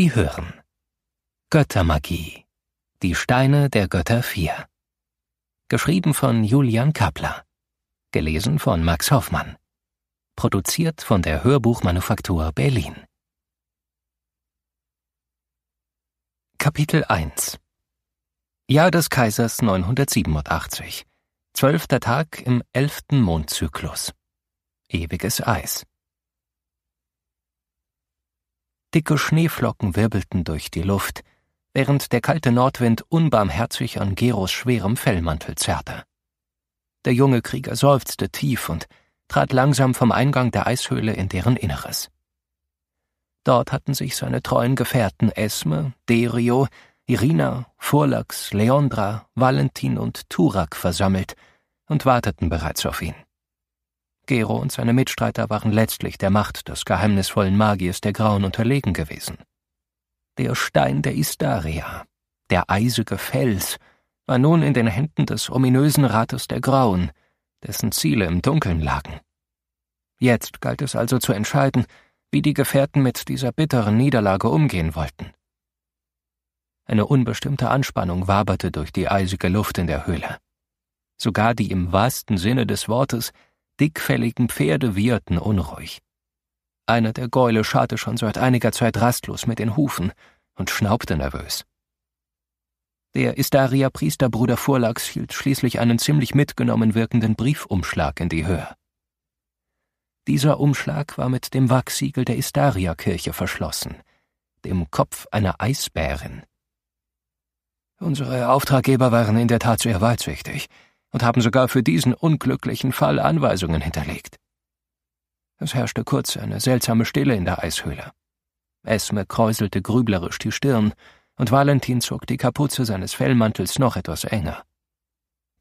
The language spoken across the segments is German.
Sie hören Göttermagie. Die Steine der Götter 4. Geschrieben von Julian Kapler. Gelesen von Max Hoffmann. Produziert von der Hörbuchmanufaktur Berlin. Kapitel 1 Jahr des Kaisers 987. Zwölfter Tag im elften Mondzyklus. Ewiges Eis. Dicke Schneeflocken wirbelten durch die Luft, während der kalte Nordwind unbarmherzig an Geros schwerem Fellmantel zerrte. Der junge Krieger seufzte tief und trat langsam vom Eingang der Eishöhle in deren Inneres. Dort hatten sich seine treuen Gefährten Esme, Derio, Irina, Furlax, Leondra, Valentin und Turak versammelt und warteten bereits auf ihn. Gero und seine Mitstreiter waren letztlich der Macht des geheimnisvollen Magiers der Grauen unterlegen gewesen. Der Stein der Istaria, der eisige Fels, war nun in den Händen des ominösen Rates der Grauen, dessen Ziele im Dunkeln lagen. Jetzt galt es also zu entscheiden, wie die Gefährten mit dieser bitteren Niederlage umgehen wollten. Eine unbestimmte Anspannung waberte durch die eisige Luft in der Höhle. Sogar die im wahrsten Sinne des Wortes dickfälligen Pferde wieherten unruhig. Einer der Gäule scharrte schon seit einiger Zeit rastlos mit den Hufen und schnaubte nervös. Der istaria Priesterbruder Vorlax hielt schließlich einen ziemlich mitgenommen wirkenden Briefumschlag in die Höhe. Dieser Umschlag war mit dem Wachsiegel der istaria kirche verschlossen, dem Kopf einer Eisbärin. Unsere Auftraggeber waren in der Tat sehr weitsichtig und haben sogar für diesen unglücklichen Fall Anweisungen hinterlegt. Es herrschte kurz eine seltsame Stille in der Eishöhle. Esme kräuselte grüblerisch die Stirn, und Valentin zog die Kapuze seines Fellmantels noch etwas enger.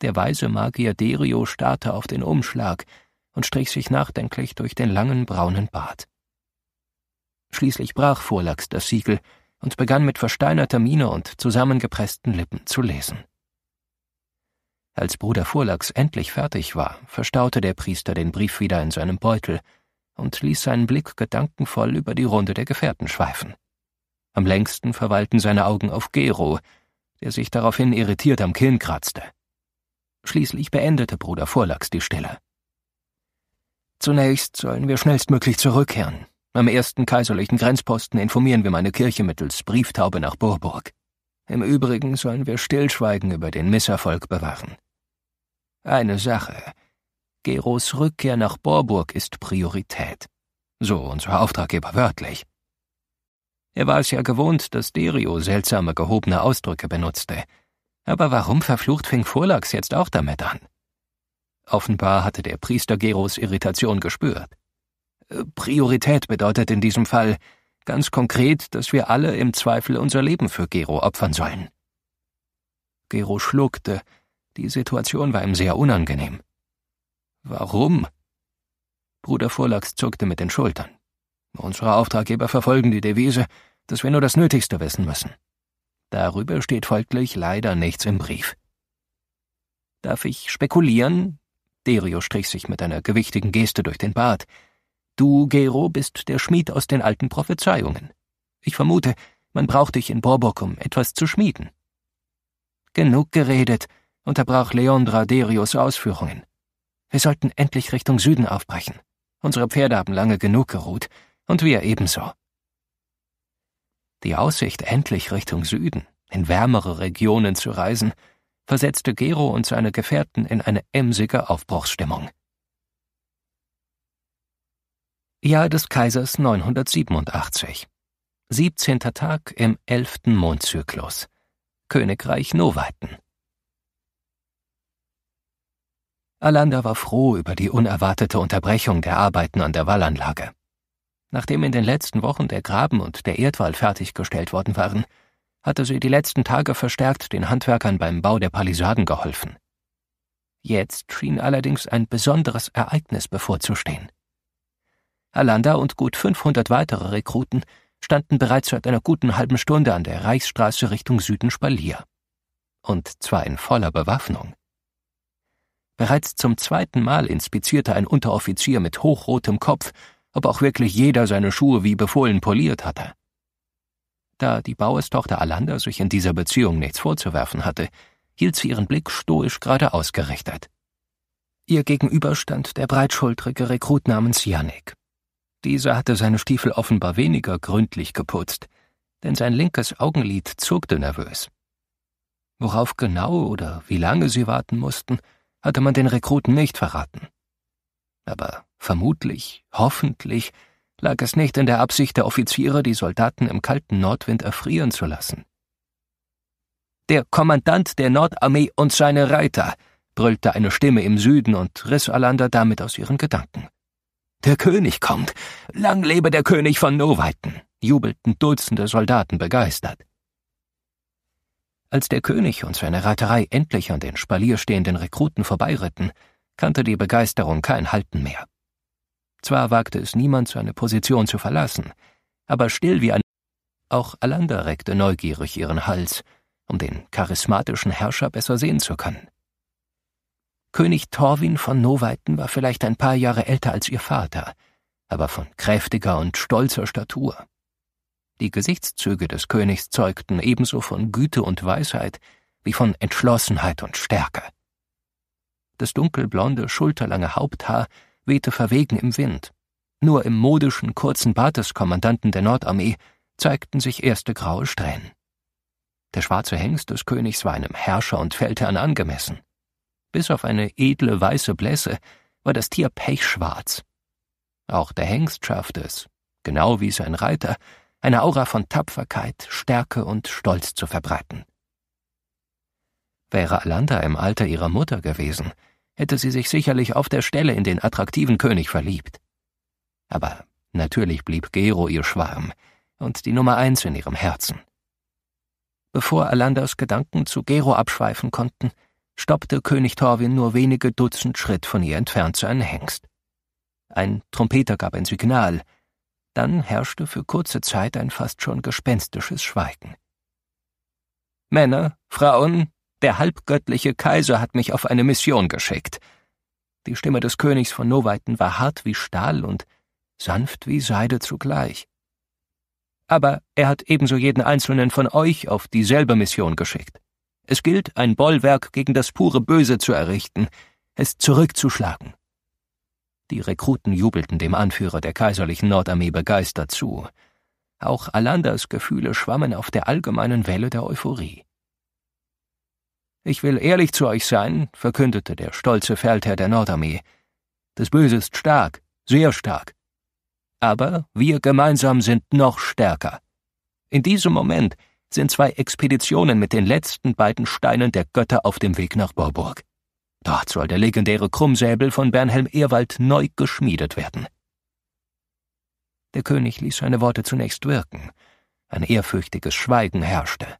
Der weise Magier Derio starrte auf den Umschlag und strich sich nachdenklich durch den langen braunen Bart. Schließlich brach Vorlax das Siegel und begann mit versteinerter Miene und zusammengepressten Lippen zu lesen. Als Bruder Furlax endlich fertig war, verstaute der Priester den Brief wieder in seinem Beutel und ließ seinen Blick gedankenvoll über die Runde der Gefährten schweifen. Am längsten verweilten seine Augen auf Gero, der sich daraufhin irritiert am Kinn kratzte. Schließlich beendete Bruder Vorlachs die Stille. Zunächst sollen wir schnellstmöglich zurückkehren. Am ersten kaiserlichen Grenzposten informieren wir meine Kirche mittels Brieftaube nach Burburg. Im Übrigen sollen wir Stillschweigen über den Misserfolg bewahren. Eine Sache. Geros Rückkehr nach Borburg ist Priorität. So unser Auftraggeber wörtlich. Er war es ja gewohnt, dass Derio seltsame gehobene Ausdrücke benutzte. Aber warum verflucht fing Vorlax jetzt auch damit an? Offenbar hatte der Priester Geros Irritation gespürt. Äh, Priorität bedeutet in diesem Fall ganz konkret, dass wir alle im Zweifel unser Leben für Gero opfern sollen. Gero schluckte, die Situation war ihm sehr unangenehm. Warum? Bruder Vorlax zuckte mit den Schultern. Unsere Auftraggeber verfolgen die Devise, dass wir nur das Nötigste wissen müssen. Darüber steht folglich leider nichts im Brief. Darf ich spekulieren? Derio strich sich mit einer gewichtigen Geste durch den Bart. Du, Gero, bist der Schmied aus den alten Prophezeiungen. Ich vermute, man braucht dich in Borbokum, etwas zu schmieden. Genug geredet, unterbrach Leondra Derius Ausführungen. Wir sollten endlich Richtung Süden aufbrechen. Unsere Pferde haben lange genug geruht, und wir ebenso. Die Aussicht, endlich Richtung Süden, in wärmere Regionen zu reisen, versetzte Gero und seine Gefährten in eine emsige Aufbruchsstimmung. Jahr des Kaisers 987. 17. Tag im 11. Mondzyklus. Königreich Novaten. Alanda war froh über die unerwartete Unterbrechung der Arbeiten an der Wallanlage. Nachdem in den letzten Wochen der Graben und der Erdwall fertiggestellt worden waren, hatte sie die letzten Tage verstärkt den Handwerkern beim Bau der Palisaden geholfen. Jetzt schien allerdings ein besonderes Ereignis bevorzustehen. Alanda und gut 500 weitere Rekruten standen bereits seit einer guten halben Stunde an der Reichsstraße Richtung Süden Spalier. Und zwar in voller Bewaffnung. Bereits zum zweiten Mal inspizierte ein Unteroffizier mit hochrotem Kopf, ob auch wirklich jeder seine Schuhe wie befohlen poliert hatte. Da die Bauerstochter Alanda sich in dieser Beziehung nichts vorzuwerfen hatte, hielt sie ihren Blick stoisch geradeaus gerichtet. Ihr gegenüber stand der breitschultrige Rekrut namens Yannick. Dieser hatte seine Stiefel offenbar weniger gründlich geputzt, denn sein linkes Augenlid zuckte nervös. Worauf genau oder wie lange sie warten mussten, hatte man den Rekruten nicht verraten. Aber vermutlich, hoffentlich, lag es nicht in der Absicht der Offiziere, die Soldaten im kalten Nordwind erfrieren zu lassen. Der Kommandant der Nordarmee und seine Reiter, brüllte eine Stimme im Süden und riss Alander damit aus ihren Gedanken. Der König kommt! Lang lebe der König von Noweiten! jubelten Dutzende Soldaten begeistert. Als der König und seine Reiterei endlich an den Spalier stehenden Rekruten vorbeiritten, kannte die Begeisterung kein Halten mehr. Zwar wagte es niemand, seine Position zu verlassen, aber still wie ein auch Alanda reckte neugierig ihren Hals, um den charismatischen Herrscher besser sehen zu können. König Torwin von Noweiten war vielleicht ein paar Jahre älter als ihr Vater, aber von kräftiger und stolzer Statur. Die Gesichtszüge des Königs zeugten ebenso von Güte und Weisheit wie von Entschlossenheit und Stärke. Das dunkelblonde, schulterlange Haupthaar wehte verwegen im Wind. Nur im modischen, kurzen Bart des Kommandanten der Nordarmee zeigten sich erste graue Strähnen. Der schwarze Hengst des Königs war einem Herrscher und Feldherrn angemessen. Bis auf eine edle weiße Blässe war das Tier pechschwarz. Auch der Hengst schaffte es, genau wie sein Reiter, eine Aura von Tapferkeit, Stärke und Stolz zu verbreiten. Wäre Alanda im Alter ihrer Mutter gewesen, hätte sie sich sicherlich auf der Stelle in den attraktiven König verliebt. Aber natürlich blieb Gero ihr Schwarm und die Nummer eins in ihrem Herzen. Bevor Alandas Gedanken zu Gero abschweifen konnten, stoppte König Torwin nur wenige Dutzend Schritt von ihr entfernt zu einem Hengst. Ein Trompeter gab ein Signal, dann herrschte für kurze Zeit ein fast schon gespenstisches Schweigen. Männer, Frauen, der halbgöttliche Kaiser hat mich auf eine Mission geschickt. Die Stimme des Königs von Noweiten war hart wie Stahl und sanft wie Seide zugleich. Aber er hat ebenso jeden einzelnen von euch auf dieselbe Mission geschickt. Es gilt, ein Bollwerk gegen das pure Böse zu errichten, es zurückzuschlagen, die Rekruten jubelten dem Anführer der kaiserlichen Nordarmee begeistert zu. Auch Alandas Gefühle schwammen auf der allgemeinen Welle der Euphorie. Ich will ehrlich zu euch sein, verkündete der stolze Feldherr der Nordarmee. Das Böse ist stark, sehr stark. Aber wir gemeinsam sind noch stärker. In diesem Moment sind zwei Expeditionen mit den letzten beiden Steinen der Götter auf dem Weg nach Borburg. Dort soll der legendäre Krummsäbel von Bernhelm Ehrwald neu geschmiedet werden. Der König ließ seine Worte zunächst wirken. Ein ehrfürchtiges Schweigen herrschte.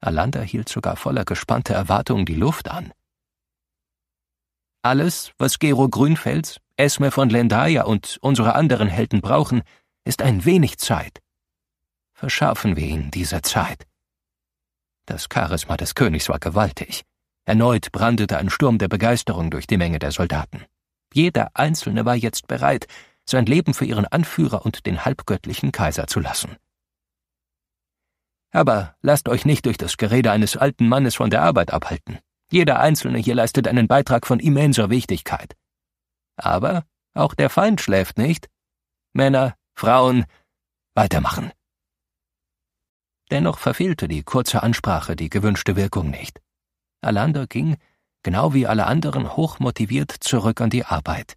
Alanda hielt sogar voller gespannter Erwartung die Luft an. Alles, was Gero Grünfels, Esme von Lendaya und unsere anderen Helden brauchen, ist ein wenig Zeit. Verschaffen wir ihnen diese Zeit. Das Charisma des Königs war gewaltig. Erneut brandete ein Sturm der Begeisterung durch die Menge der Soldaten. Jeder Einzelne war jetzt bereit, sein Leben für ihren Anführer und den halbgöttlichen Kaiser zu lassen. Aber lasst euch nicht durch das Gerede eines alten Mannes von der Arbeit abhalten. Jeder Einzelne hier leistet einen Beitrag von immenser Wichtigkeit. Aber auch der Feind schläft nicht. Männer, Frauen, weitermachen. Dennoch verfehlte die kurze Ansprache die gewünschte Wirkung nicht. Alanda ging, genau wie alle anderen, hochmotiviert zurück an die Arbeit,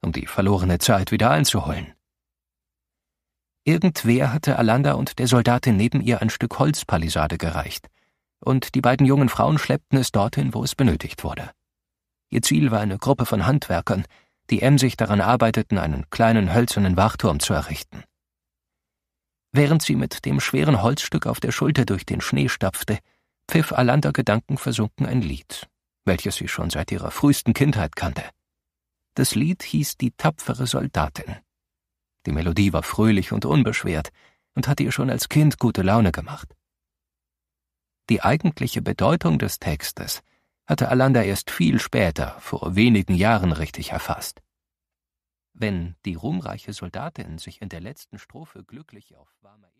um die verlorene Zeit wieder einzuholen. Irgendwer hatte Alanda und der Soldatin neben ihr ein Stück Holzpalisade gereicht, und die beiden jungen Frauen schleppten es dorthin, wo es benötigt wurde. Ihr Ziel war eine Gruppe von Handwerkern, die emsig daran arbeiteten, einen kleinen hölzernen Wachturm zu errichten. Während sie mit dem schweren Holzstück auf der Schulter durch den Schnee stapfte, pfiff Alanda Gedanken versunken ein Lied, welches sie schon seit ihrer frühesten Kindheit kannte. Das Lied hieß Die tapfere Soldatin. Die Melodie war fröhlich und unbeschwert und hatte ihr schon als Kind gute Laune gemacht. Die eigentliche Bedeutung des Textes hatte Alanda erst viel später, vor wenigen Jahren, richtig erfasst. Wenn die ruhmreiche Soldatin sich in der letzten Strophe glücklich auf warmer